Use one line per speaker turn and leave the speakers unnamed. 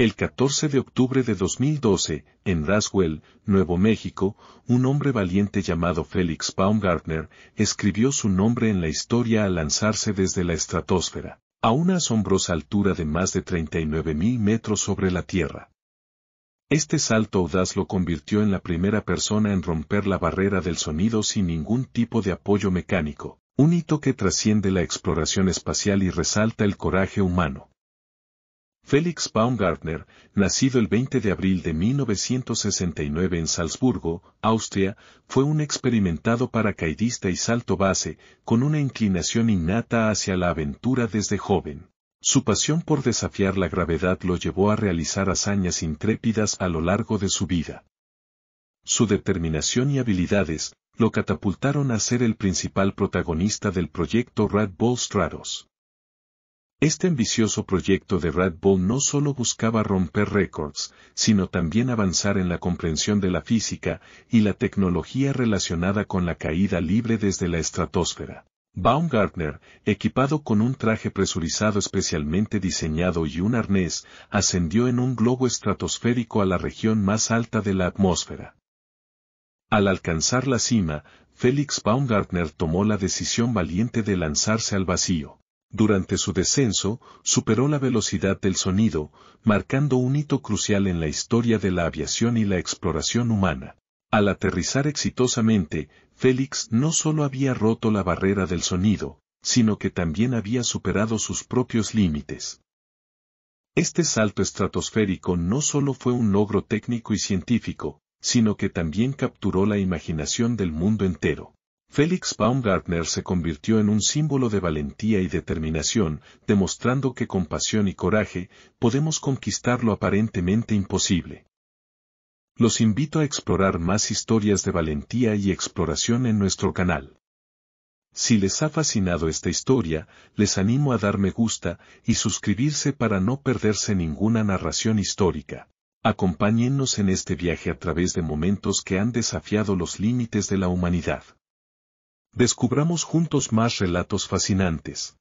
El 14 de octubre de 2012, en Raswell, Nuevo México, un hombre valiente llamado Felix Baumgartner escribió su nombre en la historia al lanzarse desde la estratosfera, a una asombrosa altura de más de 39.000 metros sobre la Tierra. Este salto audaz lo convirtió en la primera persona en romper la barrera del sonido sin ningún tipo de apoyo mecánico, un hito que trasciende la exploración espacial y resalta el coraje humano. Felix Baumgartner, nacido el 20 de abril de 1969 en Salzburgo, Austria, fue un experimentado paracaidista y salto base, con una inclinación innata hacia la aventura desde joven. Su pasión por desafiar la gravedad lo llevó a realizar hazañas intrépidas a lo largo de su vida. Su determinación y habilidades lo catapultaron a ser el principal protagonista del proyecto Red Bull Stratos. Este ambicioso proyecto de Red Bull no solo buscaba romper récords, sino también avanzar en la comprensión de la física y la tecnología relacionada con la caída libre desde la estratosfera. Baumgartner, equipado con un traje presurizado especialmente diseñado y un arnés, ascendió en un globo estratosférico a la región más alta de la atmósfera. Al alcanzar la cima, Felix Baumgartner tomó la decisión valiente de lanzarse al vacío. Durante su descenso, superó la velocidad del sonido, marcando un hito crucial en la historia de la aviación y la exploración humana. Al aterrizar exitosamente, Félix no solo había roto la barrera del sonido, sino que también había superado sus propios límites. Este salto estratosférico no solo fue un logro técnico y científico, sino que también capturó la imaginación del mundo entero. Félix Baumgartner se convirtió en un símbolo de valentía y determinación, demostrando que con pasión y coraje podemos conquistar lo aparentemente imposible. Los invito a explorar más historias de valentía y exploración en nuestro canal. Si les ha fascinado esta historia, les animo a dar me gusta y suscribirse para no perderse ninguna narración histórica. Acompáñennos en este viaje a través de momentos que han desafiado los límites de la humanidad. Descubramos juntos más relatos fascinantes.